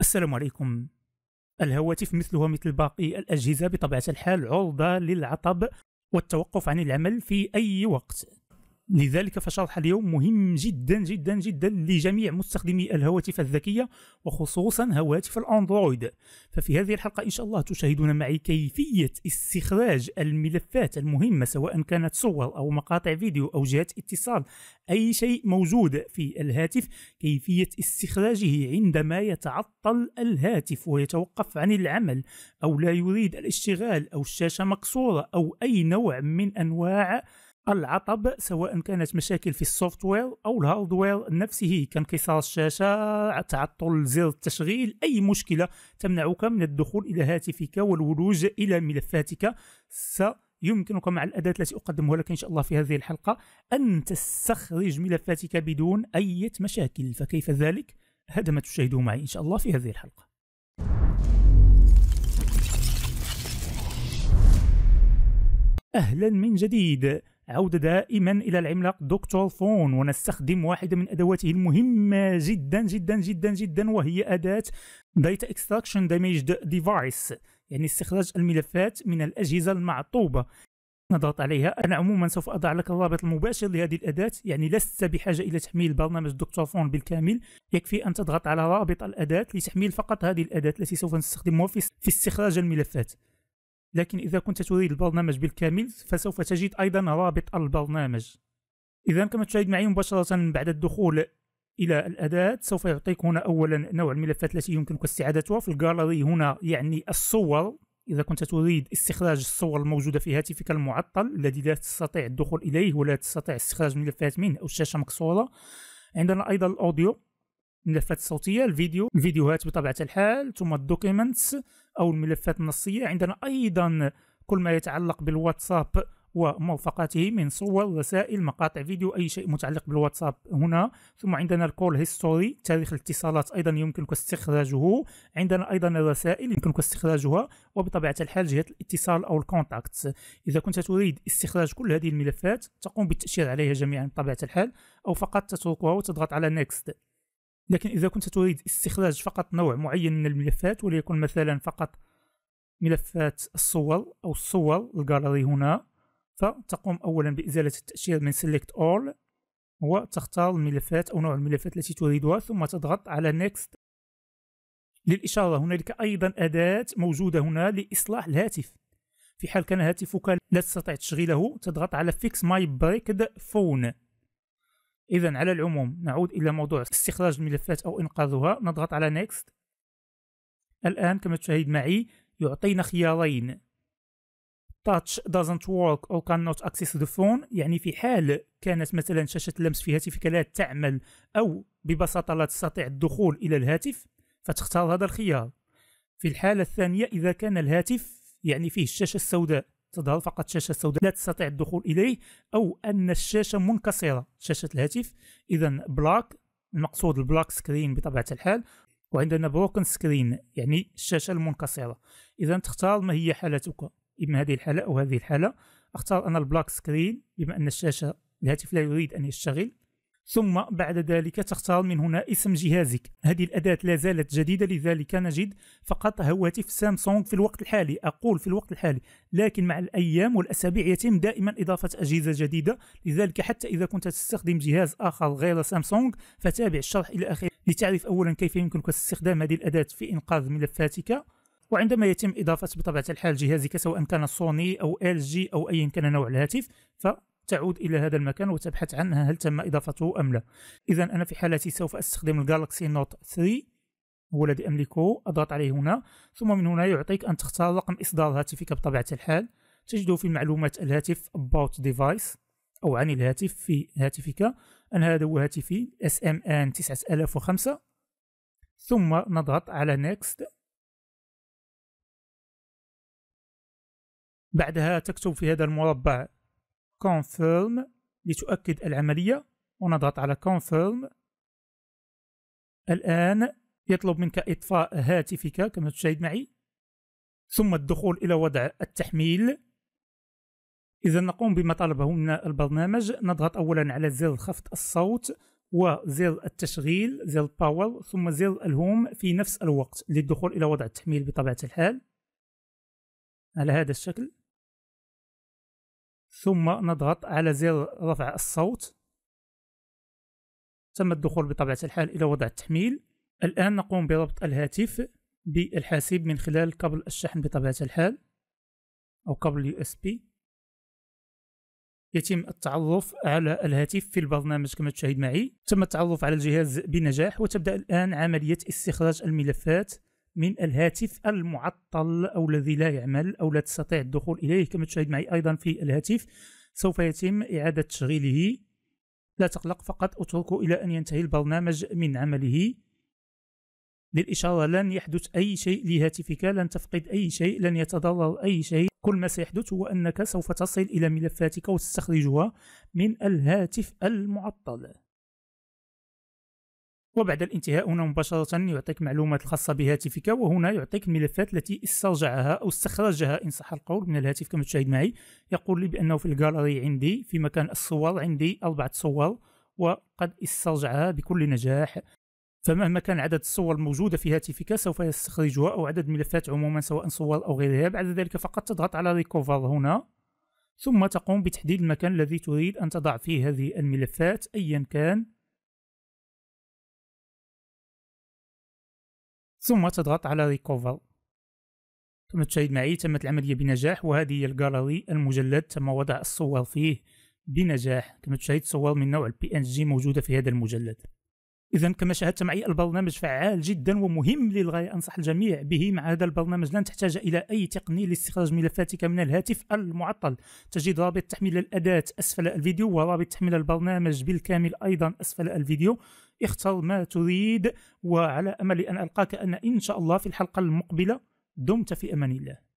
السلام عليكم الهواتف مثلها مثل باقي الأجهزة بطبيعة الحال عرضة للعطب والتوقف عن العمل في أي وقت لذلك فشرح اليوم مهم جدا جدا جدا لجميع مستخدمي الهواتف الذكية وخصوصا هواتف الأندرويد ففي هذه الحلقة إن شاء الله تشاهدون معي كيفية استخراج الملفات المهمة سواء كانت صور أو مقاطع فيديو أو جهات اتصال أي شيء موجود في الهاتف كيفية استخراجه عندما يتعطل الهاتف ويتوقف عن العمل أو لا يريد الاشتغال أو الشاشة مكسورة أو أي نوع من أنواع العطب سواء كانت مشاكل في السوفت وير او الهاردوير نفسه كانكسار الشاشه تعطل زر التشغيل اي مشكله تمنعك من الدخول الى هاتفك والولوج الى ملفاتك س يمكنك مع الأداة التي أقدمها لك إن شاء الله في هذه الحلقة أن تستخرج ملفاتك بدون أي مشاكل فكيف ذلك؟ هذا ما تشاهده معي إن شاء الله في هذه الحلقة أهلا من جديد عودة دائما إلى العملاق دكتور فون ونستخدم واحدة من أدواته المهمة جدا جدا جدا جدا وهي أداة داتا اكستراكشن دامجد ديفايس يعني استخراج الملفات من الأجهزة المعطوبة نضغط عليها أنا عموما سوف أضع لك الرابط المباشر لهذه الأداة يعني لست بحاجة إلى تحميل برنامج دكتور فون بالكامل يكفي أن تضغط على رابط الأداة لتحميل فقط هذه الأداة التي سوف نستخدمها في استخراج الملفات لكن إذا كنت تريد البرنامج بالكامل فسوف تجد أيضا رابط البرنامج إذا كما تشاهد معي مباشرة بعد الدخول إلى الأداة سوف يعطيك هنا أولا نوع الملفات التي يمكنك استعادتها في الجاليري هنا يعني الصور إذا كنت تريد استخراج الصور الموجودة في هاتفك المعطل الذي لا تستطيع الدخول إليه ولا تستطيع استخراج ملفات منه أو الشاشة مكسورة عندنا أيضا الأوديو الملفات الصوتيه الفيديو الفيديوهات بطبيعه الحال ثم الدوكيمنتس او الملفات النصيه عندنا ايضا كل ما يتعلق بالواتساب وموافقاته من صور رسائل مقاطع فيديو اي شيء متعلق بالواتساب هنا ثم عندنا الكول هيستوري تاريخ الاتصالات ايضا يمكنك استخراجه عندنا ايضا الرسائل يمكنك استخراجها وبطبيعه الحال جهه الاتصال او الكونتاكت اذا كنت تريد استخراج كل هذه الملفات تقوم بالتاشير عليها جميعا بطبيعه الحال او فقط تتركها وتضغط على نيكست لكن إذا كنت تريد استخراج فقط نوع معين من الملفات وليكن مثلا فقط ملفات الصور أو الصور الجالري هنا فتقوم أولا بإزالة التأشير من Select All وتختار الملفات أو نوع الملفات التي تريدها ثم تضغط على Next للإشارة هنالك أيضا أداة موجودة هنا لإصلاح الهاتف في حال كان هاتفك لا تستطيع تشغيله تضغط على Fix My Breaked Phone اذا على العموم نعود الى موضوع استخراج الملفات او انقاذها نضغط على نيكست الان كما تشاهد معي يعطينا خيارين touch doesn't work or cannot access the phone يعني في حال كانت مثلا شاشة اللمس في هاتفك لا تعمل أو ببساطة لا تستطيع الدخول إلى الهاتف فتختار هذا الخيار في الحالة الثانية إذا كان الهاتف يعني فيه الشاشة السوداء تظهر فقط شاشة سوداء لا تستطيع الدخول إليه أو أن الشاشة منكسرة شاشة الهاتف إذا بلاك المقصود البلاك سكرين بطبيعة الحال وعندنا بروكن سكرين يعني الشاشة المنكسرة إذا تختار ما هي حالتك إما هذه الحالة أو هذه الحالة أختار أنا البلاك سكرين بما أن الشاشة الهاتف لا يريد أن يشتغل ثم بعد ذلك تختار من هنا اسم جهازك هذه الأداة لا زالت جديدة لذلك نجد فقط هواتف سامسونج في الوقت الحالي أقول في الوقت الحالي لكن مع الأيام والأسابيع يتم دائما إضافة أجهزة جديدة لذلك حتى إذا كنت تستخدم جهاز آخر غير سامسونج فتابع الشرح إلى آخره لتعرف أولا كيف يمكنك استخدام هذه الأداة في إنقاذ ملفاتك وعندما يتم إضافة بطبيعة الحال جهازك سواء كان سوني أو ال جي أو أيا كان نوع الهاتف تعود إلى هذا المكان وتبحث عنها هل تم إضافته أم لا إذا أنا في حالتي سوف أستخدم الجالكسي نوت 3 هو الذي أملكه أضغط عليه هنا ثم من هنا يعطيك أن تختار رقم إصدار هاتفك بطبيعة الحال تجده في معلومات الهاتف about device أو عن الهاتف في هاتفك ان هذا هو هاتفي SMN 9005 ثم نضغط على next بعدها تكتب في هذا المربع confirm لتؤكد العملية ونضغط على confirm الآن يطلب منك إطفاء هاتفك كما تشاهد معي ثم الدخول إلى وضع التحميل إذا نقوم بما طلبه من البرنامج نضغط أولا على زر خفض الصوت وزر التشغيل زر باور ثم زر الهوم في نفس الوقت للدخول إلى وضع التحميل بطبيعة الحال على هذا الشكل ثم نضغط على زر رفع الصوت تم الدخول بطبيعة الحال إلى وضع التحميل الآن نقوم بربط الهاتف بالحاسب من خلال كابل الشحن بطبيعة الحال أو كابل USB يتم التعرف على الهاتف في البرنامج كما تشاهد معي تم التعرف على الجهاز بنجاح وتبدأ الآن عملية استخراج الملفات من الهاتف المعطل أو الذي لا يعمل أو لا تستطيع الدخول إليه كما تشاهد معي أيضا في الهاتف سوف يتم إعادة تشغيله لا تقلق فقط اتركه إلى أن ينتهي البرنامج من عمله للإشارة لن يحدث أي شيء لهاتفك لن تفقد أي شيء لن يتضرر أي شيء كل ما سيحدث هو أنك سوف تصل إلى ملفاتك وتستخرجها من الهاتف المعطل وبعد الانتهاء هنا مباشرة يعطيك معلومات الخاصة بهاتفك وهنا يعطيك الملفات التي استرجعها أو استخرجها إن صح القول من الهاتف كما تشاهد معي يقول لي بأنه في الجاليري عندي في مكان الصور عندي أربعة صور وقد استرجعها بكل نجاح فمهما كان عدد الصور الموجودة في هاتفك سوف يستخرجها أو عدد الملفات عموما سواء صور أو غيرها بعد ذلك فقط تضغط على ريكوفر هنا ثم تقوم بتحديد المكان الذي تريد أن تضع فيه هذه الملفات أيا كان ثم تضغط على ريكوفر كما تشاهد معي تمت العملية بنجاح وهذه هي الجالري المجلد تم وضع الصور فيه بنجاح كما تشاهد صور من نوع البي ان جي موجودة في هذا المجلد إذا كما شاهدت معي البرنامج فعال جدا ومهم للغاية أنصح الجميع به مع هذا البرنامج لن تحتاج إلى أي تقنية لاستخراج ملفاتك من الهاتف المعطل تجد رابط تحميل الأداة أسفل الفيديو ورابط تحميل البرنامج بالكامل أيضا أسفل الفيديو اختر ما تريد وعلى أمل أن ألقاك أنا إن شاء الله في الحلقة المقبلة دمت في أمان الله